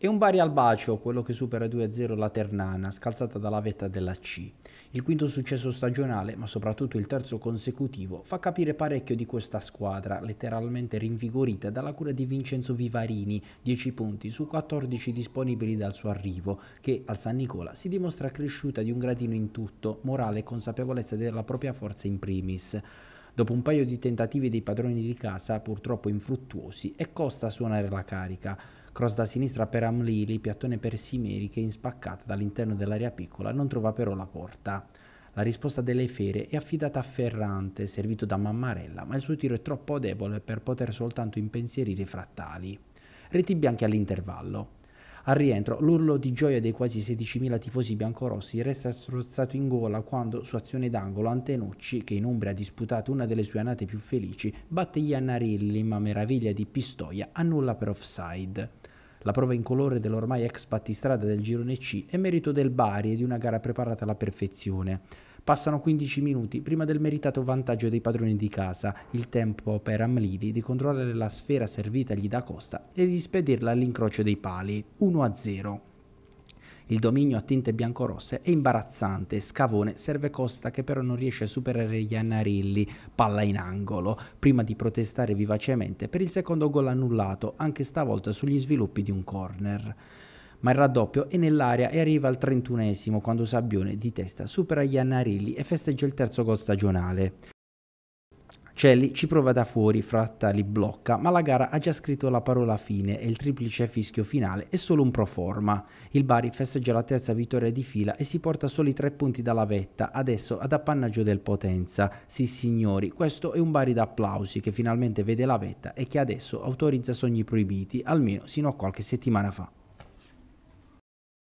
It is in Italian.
e un Bari al bacio, quello che supera 2-0 la Ternana, scalzata dalla vetta della C. Il quinto successo stagionale, ma soprattutto il terzo consecutivo, fa capire parecchio di questa squadra, letteralmente rinvigorita dalla cura di Vincenzo Vivarini, 10 punti su 14 disponibili dal suo arrivo, che al San Nicola si dimostra cresciuta di un gradino in tutto, morale e consapevolezza della propria forza in primis. Dopo un paio di tentativi dei padroni di casa, purtroppo infruttuosi, è Costa a suonare la carica. Cross da sinistra per Amlili, piattone per Simeri che spaccata dall'interno dell'area piccola non trova però la porta. La risposta delle fere è affidata a Ferrante, servito da Mammarella, ma il suo tiro è troppo debole per poter soltanto impensierire i frattali. Reti bianchi all'intervallo. Al rientro, l'urlo di gioia dei quasi 16.000 tifosi biancorossi resta strozzato in gola quando, su azione d'angolo, Antenucci, che in Umbria ha disputato una delle sue annate più felici, batte Iannarilli, ma meraviglia di Pistoia annulla per offside. La prova in colore dell'ormai ex battistrada del girone C è merito del Bari e di una gara preparata alla perfezione. Passano 15 minuti prima del meritato vantaggio dei padroni di casa, il tempo per Amlili di controllare la sfera servitagli da Costa e di spedirla all'incrocio dei pali, 1-0. Il dominio a tinte biancorosse è imbarazzante, Scavone serve Costa che però non riesce a superare gli Iannarilli, palla in angolo, prima di protestare vivacemente per il secondo gol annullato, anche stavolta sugli sviluppi di un corner ma il raddoppio è nell'area e arriva al 31 quando Sabbione di testa supera gli Iannarilli e festeggia il terzo gol stagionale. Celli ci prova da fuori, Fratta li blocca, ma la gara ha già scritto la parola fine e il triplice fischio finale è solo un pro forma. Il Bari festeggia la terza vittoria di fila e si porta soli tre punti dalla vetta, adesso ad appannaggio del Potenza. Sì signori, questo è un Bari d'applausi che finalmente vede la vetta e che adesso autorizza sogni proibiti, almeno sino a qualche settimana fa.